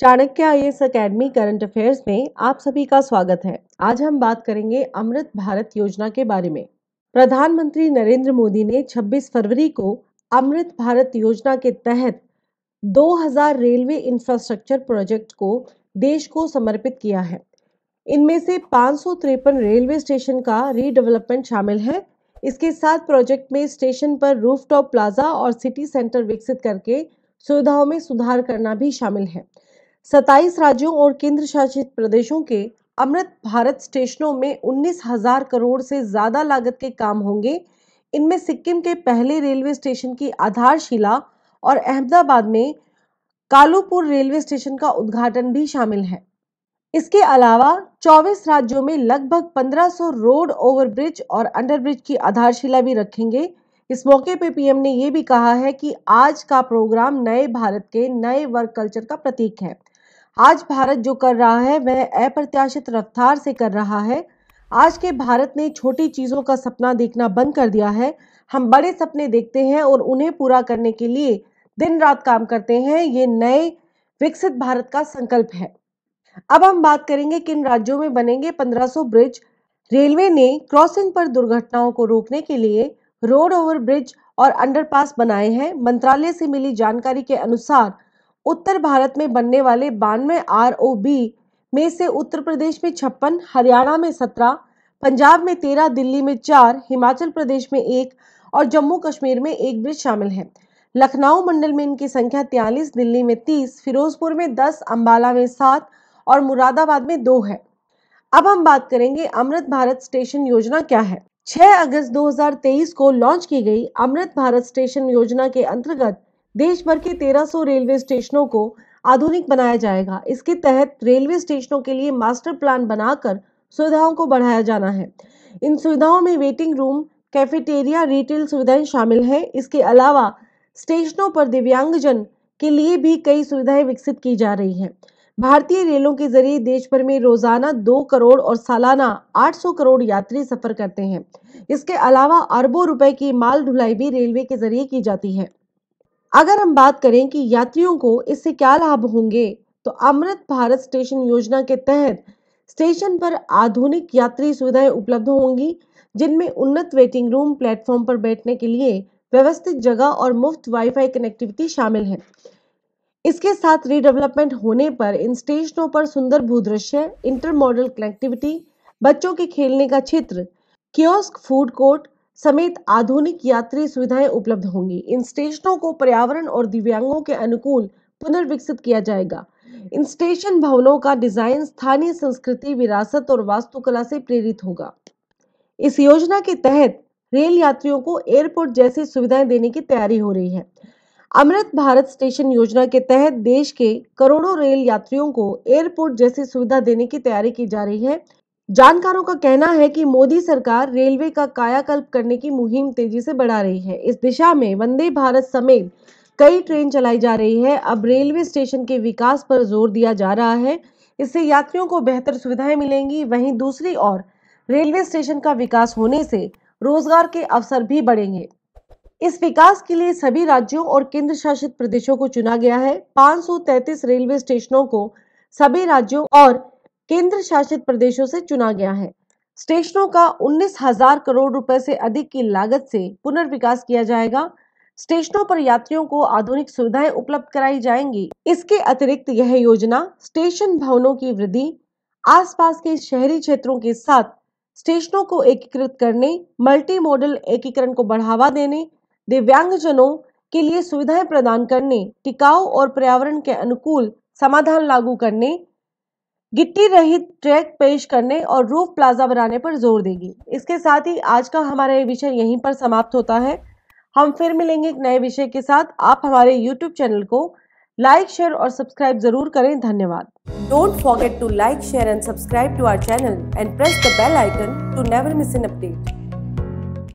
Chanakya I S academy current affairs में आप सभी का स्वागत है आज हम बात करेंगे अमृत भारत योजना के बारे में प्रधानमंत्री नरेंद्र मोदी ने 26 फरवरी को अमृत भारत योजना के तहत 2000 रेलवे इंफ्रास्ट्रक्चर प्रोजेक्ट को देश को समर्पित किया है इनमें से पाँच रेलवे स्टेशन का रीडेवलपमेंट शामिल है इसके साथ प्रोजेक्ट में स्टेशन पर रूफटॉप प्लाजा और सिटी सेंटर विकसित करके सुविधाओं में सुधार करना भी शामिल है सताईस राज्यों और केंद्र शासित प्रदेशों के अमृत भारत स्टेशनों में उन्नीस हजार करोड़ से ज्यादा लागत के काम होंगे इनमें सिक्किम के पहले रेलवे स्टेशन की आधारशिला और अहमदाबाद में कालूपुर रेलवे स्टेशन का उद्घाटन भी शामिल है इसके अलावा 24 राज्यों में लगभग 1500 रोड ओवरब्रिज और अंडरब्रिज की आधारशिला भी रखेंगे इस मौके पर पीएम ने ये भी कहा है कि आज का प्रोग्राम नए भारत के नए वर्क कल्चर का प्रतीक है आज भारत जो कर रहा है वह अप्रत्याशित रफ्तार से कर रहा है आज के भारत ने छोटी चीज़ों का सपना देखना बंद कर दिया है हम बड़े सपने देखते हैं और उन्हें पूरा करने के लिए दिन रात काम करते हैं ये नए विकसित भारत का संकल्प है अब हम बात करेंगे किन राज्यों में बनेंगे 1500 ब्रिज रेलवे ने क्रॉसिंग पर दुर्घटनाओं को रोकने के लिए रोड ओवर ब्रिज और अंडरपास बनाए हैं मंत्रालय से मिली जानकारी के अनुसार उत्तर भारत में बनने वाले बानवे आर ओ बी में से उत्तर प्रदेश में छप्पन हरियाणा में सत्रह पंजाब में तेरह दिल्ली में चार हिमाचल प्रदेश में एक और जम्मू कश्मीर में एक ब्रिज शामिल है लखनऊ मंडल में इनकी संख्या तयलीस दिल्ली में तीस फिरोजपुर में दस अम्बाला में सात और मुरादाबाद में दो है अब हम बात करेंगे अमृत भारत स्टेशन योजना क्या है 6 अगस्त 2023 को लॉन्च की गई अमृत भारत स्टेशन योजना के अंतर्गत देश भर के 1300 रेलवे स्टेशनों को आधुनिक बनाया जाएगा इसके तहत रेलवे स्टेशनों के लिए मास्टर प्लान बनाकर सुविधाओं को बढ़ाया जाना है इन सुविधाओं में वेटिंग रूम कैफेटेरिया रिटेल सुविधाएं शामिल हैं इसके अलावा स्टेशनों पर दिव्यांगजन के लिए भी कई सुविधाएं विकसित की जा रही हैं भारतीय रेलों के जरिए देश भर में रोजाना दो करोड़ और सालाना 800 करोड़ यात्री सफर करते हैं इसके अलावा अरबों रुपए की माल ढुलाई भी रेलवे के जरिए की जाती है अगर हम बात करें कि यात्रियों को इससे क्या लाभ होंगे तो अमृत भारत स्टेशन योजना के तहत स्टेशन पर आधुनिक यात्री सुविधाएं उपलब्ध होंगी जिनमें उन्नत वेटिंग रूम प्लेटफॉर्म पर बैठने के लिए व्यवस्थित जगह और मुफ्त वाईफाई कनेक्टिविटी शामिल है इसके साथ रीडेवलपमेंट होने पर इन स्टेशनों पर सुंदर भूदृश्य इंटर मॉडल कनेक्टिविटी बच्चों के खेलने का क्षेत्र कियोस्क फूड कोर्ट समेत आधुनिक यात्री सुविधाएं उपलब्ध होंगी इन स्टेशनों को पर्यावरण और दिव्यांगों के अनुकूल पुनर्विकसित किया जाएगा इन स्टेशन भवनों का डिजाइन स्थानीय संस्कृति विरासत और वास्तुकला से प्रेरित होगा इस योजना के तहत रेल यात्रियों को एयरपोर्ट जैसी सुविधाएं देने की तैयारी हो रही है अमृत भारत स्टेशन योजना के तहत देश के करोड़ों रेल यात्रियों को एयरपोर्ट जैसी सुविधा देने की तैयारी की जा रही है जानकारों का कहना है कि मोदी सरकार रेलवे का कायाकल्प करने की मुहिम तेजी से बढ़ा रही है इस दिशा में वंदे भारत समेत कई ट्रेन चलाई जा रही है अब रेलवे स्टेशन के विकास पर जोर दिया जा रहा है इससे यात्रियों को बेहतर सुविधाएं मिलेंगी वहीं दूसरी ओर रेलवे स्टेशन का विकास होने से रोजगार के अवसर भी बढ़ेंगे इस विकास के लिए सभी राज्यों और केंद्र शासित प्रदेशों को चुना गया है 533 रेलवे स्टेशनों को सभी राज्यों और केंद्र शासित प्रदेशों से चुना गया है स्टेशनों का उन्नीस हजार करोड़ रुपए से अधिक की लागत से पुनर्विकास किया जाएगा स्टेशनों पर यात्रियों को आधुनिक सुविधाएं उपलब्ध कराई जाएंगी इसके अतिरिक्त यह योजना स्टेशन भवनों की वृद्धि आसपास के शहरी क्षेत्रों के साथ स्टेशनों को एकीकृत करने मल्टी मॉडल एकीकरण को बढ़ावा देने दिव्यांगजनों के लिए सुविधाएं प्रदान करने टिकाऊ और पर्यावरण के अनुकूल समाधान लागू करने गिट्टी रहित ट्रैक पेश करने और रूफ प्लाजा बनाने पर जोर देगी इसके साथ ही आज का हमारा ये विषय यहीं पर समाप्त होता है हम फिर मिलेंगे एक नए विषय के साथ आप हमारे यूट्यूब चैनल को लाइक शेयर और सब्सक्राइब जरूर करें धन्यवाद don't forget to like share and subscribe to our channel and press the bell icon to never miss an update